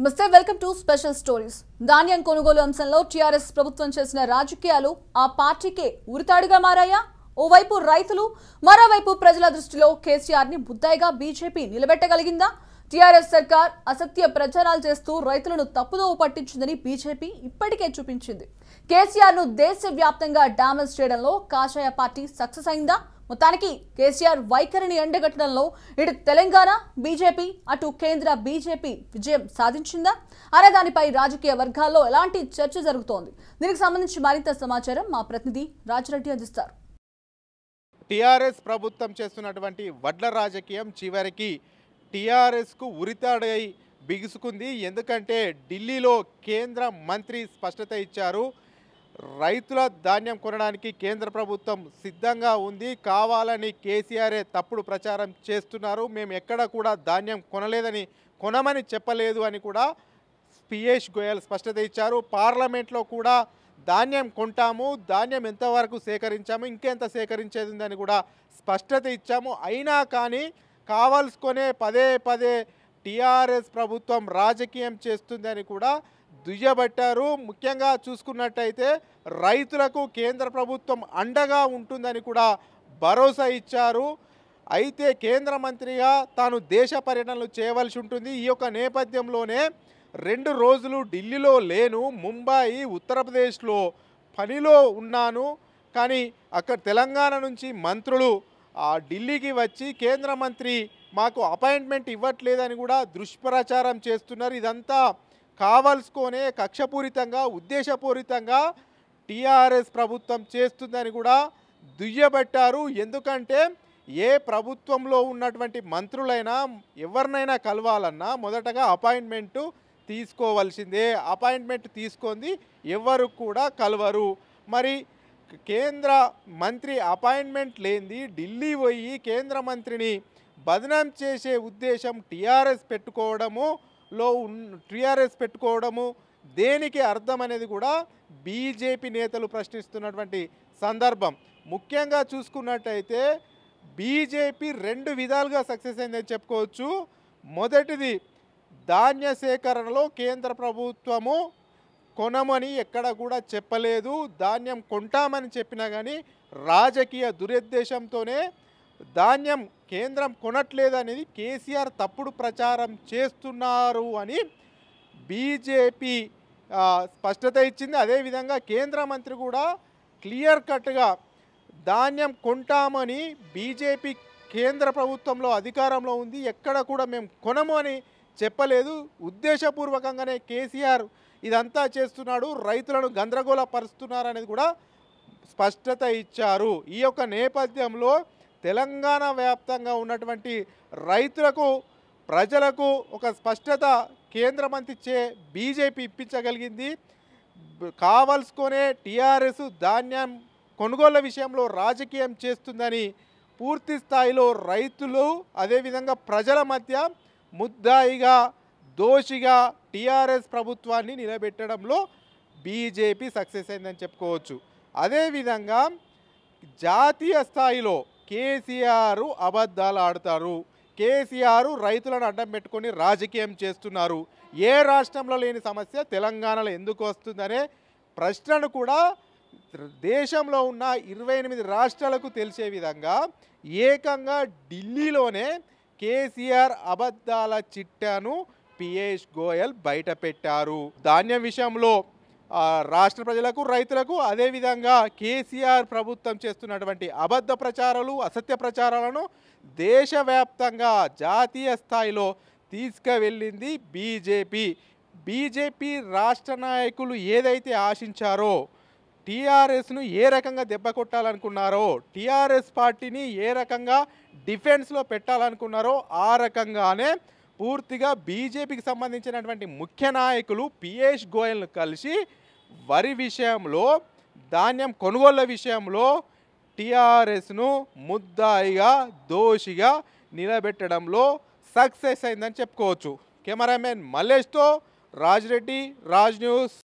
నమస్తే welcome to special stories ధాన్యం కొనుగోలు అంశంలో టీఆర్ఎస్ ప్రభుత్వం చేసిన రాజకీయాలు ఆ పార్టీకే ఉరితాడుగా మారాయా ఓవైపు రైతులు మరోవైపు ప్రజల దృష్టిలో ని బుద్దాయిగా బీజేపీ నిలబెట్టగలిగిందా టీఆర్ఎస్ సర్కార్ అసత్య ప్రచారాలు చేస్తూ రైతులను తప్పుదోవ పట్టించిందని బీజేపీ ఇప్పటికే చూపించింది కేసీఆర్ దేశ దేశవ్యాప్తంగా డామేజ్ చేయడంలో కాషాయ పార్టీ సక్సెస్ అయిందా మొత్తానికి కేసీఆర్ వైఖరిని ఎండగట్టడంలో ఇటు తెలంగాణ బీజేపీ అటు కేంద్ర బీజేపీ విజయం సాధించిందా అనే దానిపై రాజకీయ వర్గాల్లో ఎలాంటి చర్చ జరుగుతోంది దీనికి సంబంధించి మరింత సమాచారం మా ప్రతినిధి రాజరెడ్డి అందిస్తారు టీఆర్ఎస్ ప్రభుత్వం చేస్తున్నటువంటి వడ్ల రాజకీయం చివరికి టీఆర్ఎస్కు ఉరితాడై బిగుసుకుంది ఎందుకంటే ఢిల్లీలో కేంద్ర మంత్రి స్పష్టత ఇచ్చారు రైతుల ధాన్యం కొనడానికి కేంద్ర ప్రభుత్వం సిద్ధంగా ఉంది కావాలని కేసీఆరే తప్పుడు ప్రచారం చేస్తున్నారు మేము ఎక్కడ కూడా ధాన్యం కొనలేదని కొనమని చెప్పలేదు అని కూడా పియూష్ గోయల్ స్పష్టత ఇచ్చారు పార్లమెంట్లో కూడా ధాన్యం కొంటాము ధాన్యం ఎంతవరకు సేకరించాము ఇంకెంత సేకరించేది ఉందని కూడా స్పష్టత ఇచ్చాము అయినా కానీ కావాల్సుకునే పదే పదే టీఆర్ఎస్ ప్రభుత్వం రాజకీయం చేస్తుందని కూడా దుయ్యబట్టారు ముఖ్యంగా చూసుకున్నట్టయితే రైతులకు కేంద్ర ప్రభుత్వం అండగా ఉంటుందని కూడా భరోసా ఇచ్చారు అయితే కేంద్ర మంత్రిగా తాను దేశ పర్యటనలు చేయవలసి ఉంటుంది ఈ యొక్క నేపథ్యంలోనే రెండు రోజులు ఢిల్లీలో లేను ముంబాయి ఉత్తరప్రదేశ్లో పనిలో ఉన్నాను కానీ అక్కడ తెలంగాణ నుంచి మంత్రులు ఢిల్లీకి వచ్చి కేంద్ర మంత్రి మాకు అపాయింట్మెంట్ ఇవ్వట్లేదని కూడా దుష్ప్రచారం చేస్తున్నారు ఇదంతా కావలసుకొనే కక్షపూరితంగా ఉద్దేశపూరితంగా టీఆర్ఎస్ ప్రభుత్వం చేస్తుందని కూడా దుయ్యబట్టారు ఎందుకంటే ఏ ప్రభుత్వంలో ఉన్నటువంటి మంత్రులైనా ఎవరినైనా కలవాలన్నా మొదటగా అపాయింట్మెంటు తీసుకోవాల్సిందే అపాయింట్మెంట్ తీసుకొని ఎవరు కూడా కలవరు మరి కేంద్ర మంత్రి అపాయింట్మెంట్ లేనిది ఢిల్లీ పోయి కేంద్ర మంత్రిని బదనాం చేసే ఉద్దేశం టీఆర్ఎస్ పెట్టుకోవడము లో టీఆర్ఎస్ పెట్టుకోవడము దేనికి అర్థం అనేది కూడా బీజేపీ నేతలు ప్రశ్నిస్తున్నటువంటి సందర్భం ముఖ్యంగా చూసుకున్నట్టయితే బీజేపీ రెండు విధాలుగా సక్సెస్ అయిందని చెప్పుకోవచ్చు మొదటిది ధాన్య సేకరణలో కేంద్ర ప్రభుత్వము కొనమని ఎక్కడ కూడా చెప్పలేదు ధాన్యం కొంటామని చెప్పినా కానీ రాజకీయ దురుద్దేశంతోనే ధాన్యం కేంద్రం కొనట్లేదనేది కేసీఆర్ తప్పుడు ప్రచారం చేస్తున్నారు అని బీజేపీ స్పష్టత ఇచ్చింది అదేవిధంగా కేంద్ర మంత్రి కూడా క్లియర్ కట్గా ధాన్యం కొంటామని బీజేపీ కేంద్ర ప్రభుత్వంలో అధికారంలో ఉంది ఎక్కడ కూడా మేము కొనము అని చెప్పలేదు ఉద్దేశపూర్వకంగానే కేసీఆర్ ఇదంతా చేస్తున్నాడు రైతులను గందరగోళపరుస్తున్నారనేది కూడా స్పష్టత ఇచ్చారు ఈ యొక్క నేపథ్యంలో తెలంగాణ వ్యాప్తంగా ఉన్నటువంటి రైతులకు ప్రజలకు ఒక స్పష్టత కేంద్రం చే బీజేపీ ఇప్పించగలిగింది కావలసుకునే టీఆర్ఎస్ ధాన్యం కొనుగోళ్ల విషయంలో రాజకీయం చేస్తుందని పూర్తి స్థాయిలో రైతులు అదేవిధంగా ప్రజల మధ్య ముద్దాయిగా దోషిగా టీఆర్ఎస్ ప్రభుత్వాన్ని నిలబెట్టడంలో బీజేపీ సక్సెస్ అయిందని చెప్పుకోవచ్చు అదేవిధంగా జాతీయ స్థాయిలో కేసీఆర్ అబద్ధాలు ఆడతారు కేసీఆర్ రైతులను అడ్డం పెట్టుకొని రాజకీయం చేస్తున్నారు ఏ రాష్ట్రంలో లేని సమస్య తెలంగాణలో ఎందుకు వస్తుందనే ప్రశ్నను కూడా దేశంలో ఉన్న ఇరవై ఎనిమిది రాష్ట్రాలకు తెలిసే విధంగా ఏకంగా ఢిల్లీలోనే కేసీఆర్ అబద్ధాల చిట్టాను పిఎస్ గోయల్ బయట పెట్టారు ధాన్యం విషయంలో రాష్ట్ర ప్రజలకు రైతులకు అదేవిధంగా కేసీఆర్ ప్రభుత్వం చేస్తున్నటువంటి అబద్ధ ప్రచారాలు అసత్య ప్రచారాలను దేశవ్యాప్తంగా జాతీయ స్థాయిలో తీసుకువెళ్ళింది బీజేపీ బీజేపీ రాష్ట్ర నాయకులు ఏదైతే ఆశించారో టీఆర్ఎస్ను ఏ రకంగా దెబ్బ కొట్టాలనుకున్నారో టీఆర్ఎస్ పార్టీని ఏ రకంగా డిఫెన్స్లో పెట్టాలనుకున్నారో ఆ రకంగానే పూర్తిగా బీజేపీకి సంబంధించినటువంటి ముఖ్య నాయకులు పిఎస్ గోయల్ను కలిసి వరి విషయంలో ధాన్యం కొనుగోళ్ల విషయంలో టీఆర్ఎస్ను ముద్దాయిగా దోషిగా నిలబెట్టడంలో సక్సెస్ అయిందని చెప్పుకోవచ్చు కెమెరామెన్ మల్లేష్తో రాజ్రెడ్డి రాజ్ న్యూస్